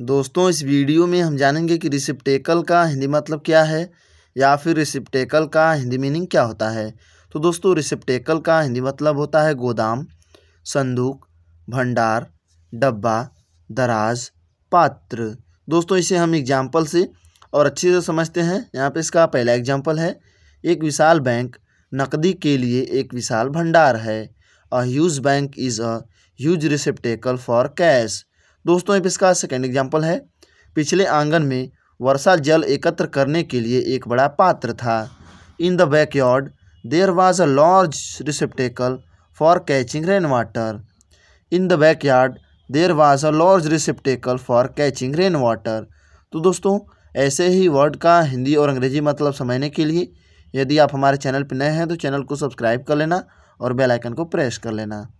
दोस्तों इस वीडियो में हम जानेंगे कि रिसिप्टेकल का हिंदी मतलब क्या है या फिर रिसिप्टेकल का हिंदी मीनिंग क्या होता है तो दोस्तों रिसिप्टेकल का हिंदी मतलब होता है गोदाम संदूक भंडार डब्बा दराज पात्र दोस्तों इसे हम एग्जाम्पल से और अच्छे से समझते हैं यहाँ पे इसका पहला एग्जाम्पल है एक विशाल बैंक नकदी के लिए एक विशाल भंडार है a huge bank is a huge receptacle for cash दोस्तों अब इसका सेकेंड एग्जाम्पल है पिछले आंगन में वर्षा जल एकत्र करने के लिए एक बड़ा पात्र था in the backyard there was a large receptacle for catching rain water in the backyard there was a large receptacle for catching rain water तो दोस्तों ऐसे ही वर्ड का हिंदी और अंग्रेजी मतलब समझने के लिए यदि आप हमारे चैनल पर नए हैं तो चैनल को सब्सक्राइब कर लेना और बेल आइकन को प्रेस कर लेना